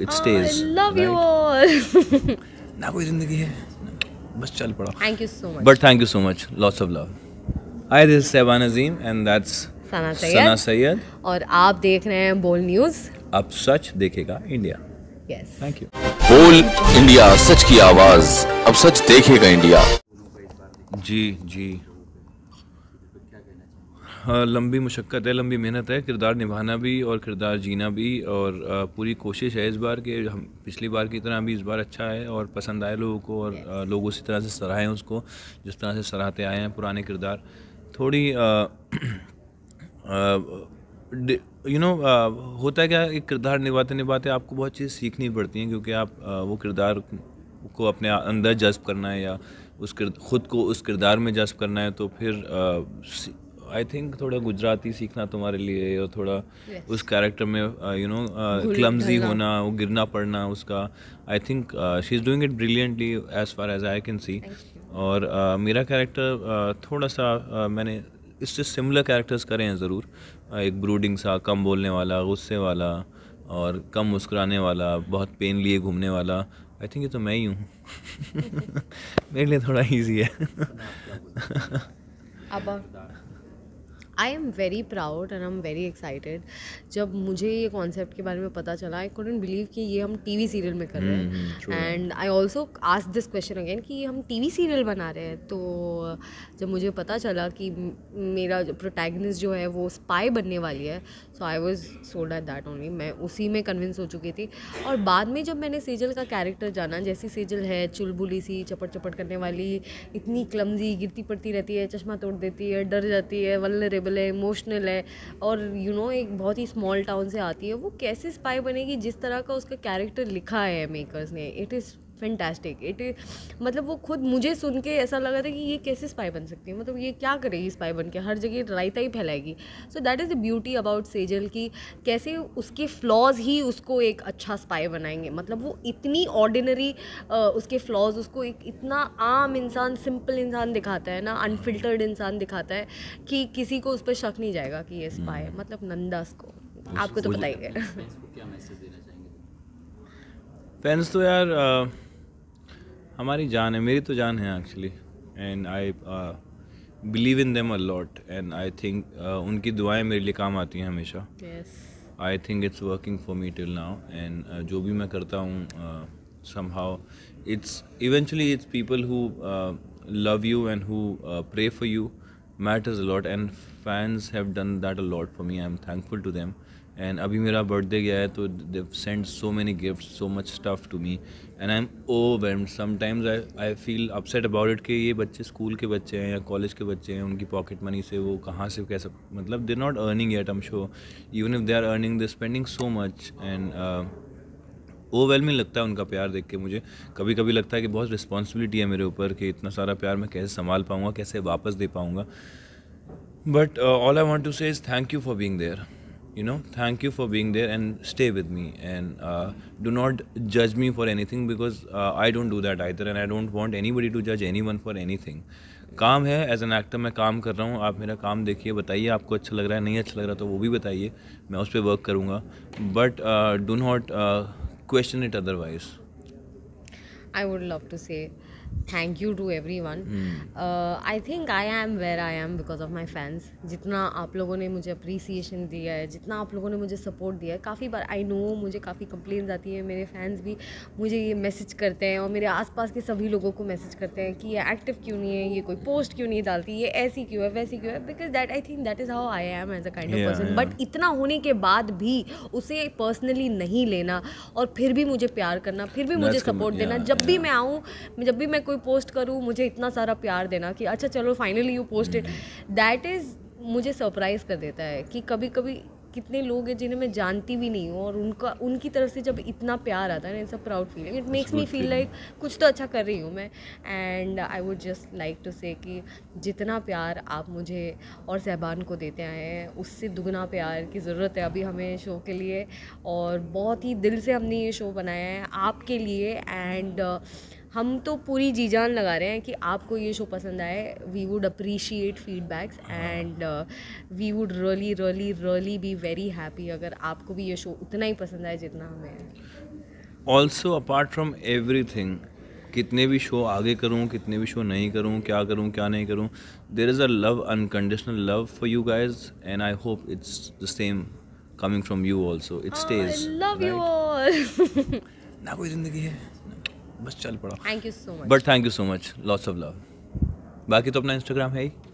It stays love you all ना कोई जिंदगी है बस चल पड़ा thank you so much but thank you so much lots of love I this सेवान अजीम एंड दैट्स सना सैयद सना सैयद और आप देख रहे हैं बोल न्यूज अब सच देखेगा इंडिया यस थैंक यू बोल इंडिया सच की आवाज अब सच देखेगा इंडिया जी जी हाँ, लंबी मशक्क़त है लंबी मेहनत है किरदार निभाना भी और किरदार जीना भी और पूरी कोशिश है इस बार कि हम पिछली बार की तरह भी इस बार अच्छा है और पसंद आए लोगों को और लोग उसी तरह से सराहें उसको जिस तरह से सराहते आए हैं पुराने किरदार थोड़ी यू नो you know, होता है क्या एक किरदार निभाते निभाते आपको बहुत चीज़ सीखनी पड़ती हैं क्योंकि आप वो किरदार को अपने अंदर जज्ब करना है या उस खुद को उस किरदार में जज्ब करना है तो फिर आई थिंक थोड़ा गुजराती सीखना तुम्हारे लिए और थोड़ा yes. उस कैरेक्टर में यू नो क्लमजी होना वो गिरना पड़ना उसका I think she is doing it brilliantly as far as I can see और uh, मेरा कैरेक्टर uh, थोड़ा सा uh, मैंने इससे सिमिलर कैरेक्टर्स करे हैं ज़रूर uh, एक ब्रूडिंग सा कम बोलने वाला गुस्से वाला और कम मुस्कुराने वाला बहुत पेन लिए घूमने वाला आई थिंक ये तो मैं ही हूँ मेरे लिए थोड़ा इजी है अब I am very proud and I am very excited जब मुझे ये कॉन्सेप्ट के बारे में पता चला आई कूडेंट बिलीव कि ये हम टी वी सीरियल में कर रहे हैं and I also ask this question again कि हम टी वी सीरियल बना रहे हैं तो जब मुझे पता चला कि मेरा प्रोटैगनिस्ट जो है वो स्पाई बनने वाली है so I was sold at that only मैं उसी में कन्विंस हो चुकी थी और बाद में जब मैंने सीजल का कैरेक्टर जाना जैसी सीजल है चुलबुली सी चपट चपट करने वाली इतनी क्लमजी गिरती पड़ती रहती है चश्मा तोड़ देती है डर जाती है वल्लरेबल इमोशनेबल है इमोशनल है और यू you नो know, एक बहुत ही स्मॉल टाउन से आती है वो कैसे स्पाई बनेगी जिस तरह का उसका कैरेक्टर लिखा है मेकर्स ने इट इज़ फैंटास्टिक इट मतलब वो खुद मुझे सुन के ऐसा लगा था कि ये कैसे स्पाई बन सकती है मतलब ये क्या करेगी स्पाई बन के हर जगह रायता ही फैलाएगी so that is the beauty about Sejal की कैसे उसके फ्लॉज ही उसको एक अच्छा स्पाई बनाएंगे मतलब वो इतनी ऑर्डिनरी उसके फ्लॉज उसको एक इतना आम इंसान सिंपल इंसान दिखाता है ना अनफिल्टर्ड इंसान दिखाता है कि किसी को उस पर शक नहीं जाएगा कि ये स्पाई है हम्म। मतलब नंदास को आपको तो बताइए फैंस तो यार आ... हमारी जान है मेरी तो जान है actually and I believe in them a lot and I think उनकी दुआएं मेरे लिए काम आती हैं हमेशा I think it's working for me till now and जो भी मैं करता हूँ somehow it's eventually it's people who love you and who pray for you matters a lot and fans have done that a lot for me. I'm thankful to them. And अभी मेरा birthday गया है तो they've sent so many gifts, so much stuff to me and I'm overwhelmed. Sometimes I I feel upset about it कि ये बच्चे school के बच्चे हैं या कॉलेज के बच्चे हैं उनकी पॉकेट मनी से वो कहाँ से कैसे मतलब they're not earning yet I'm sure. Even if they are earning they're spending so much and uh, overwhelming लगता है उनका प्यार देख के मुझे कभी कभी लगता है कि बहुत रिस्पॉन्सिबिलिटी है मेरे ऊपर कि इतना सारा प्यार मैं कैसे संभाल पाऊँगा कैसे वापस दे पाऊँगा but all I want to से is thank you for being there you for being there and stay with me and with not जज me for any thing because I don't do that I there and I don't want any buddy to जज any one for any thing काम है as an actor मैं काम कर रहा हूँ आप मेरा काम देखिए बताइए आपको अच्छा लग रहा है नहीं अच्छा लग रहा तो वो भी बताइए मैं उस पर वर्क करूँगा but do not question it otherwise. I would love to say thank you to everyone I think I am where I am because of my fans जितना आप लोगों ने मुझे अप्रिसिएशन दिया है जितना आप लोगों ने मुझे सपोर्ट दिया है काफ़ी बार आई नो मुझे काफ़ी complaints आती है मेरे fans भी मुझे ये मैसेज करते हैं और मेरे आसपास के सभी लोगों को मैसेज करते हैं कि ये एक्टिव क्यों नहीं है ये कोई पोस्ट क्यों नहीं डालती ये ऐसी क्यों है वैसी क्यों है because that I think that is how I am as a kind of person but इतना होने के बाद भी उसे पर्सनली नहीं लेना और फिर भी मुझे प्यार करना फिर भी मुझे सपोर्ट देना जब भी मैं आऊँ जब भी मैं कोई पोस्ट करूँ मुझे इतना सारा प्यार देना कि अच्छा चलो finally you posted that is मुझे सरप्राइज़ कर देता है कि कभी कभी कितने लोग हैं जिन्हें मैं जानती भी नहीं हूँ और उनका उनकी तरफ से जब इतना प्यार आता है ना it's a proud feeling it makes me feel like कुछ तो अच्छा कर रही हूँ मैं and I would just like to say कि जितना प्यार आप मुझे और सहबान को देते आए हैं उससे दुगना प्यार की ज़रूरत है अभी हमें शो के लिए और बहुत ही दिल से हमने ये शो बनाया है आपके लिए एंड uh, हम तो पूरी जी जान लगा रहे हैं कि आपको ये शो पसंद आए we would appreciate feedbacks and we would really really really be very happy अगर आपको भी ये शो उतना ही पसंद आए जितना हमें ऑल्सो अपार्ट फ्रॉम एवरी कितने भी शो आगे करूँ कितने भी शो नहीं करूँ क्या करूँ क्या नहीं करूँ there is a love unconditional love for you guys and I hope it's the same coming from you also it's ना कोई जिंदगी है बस चल पड़ा thank you so much but thank you so much lots of love बाकी तो अपना इंस्टाग्राम है ही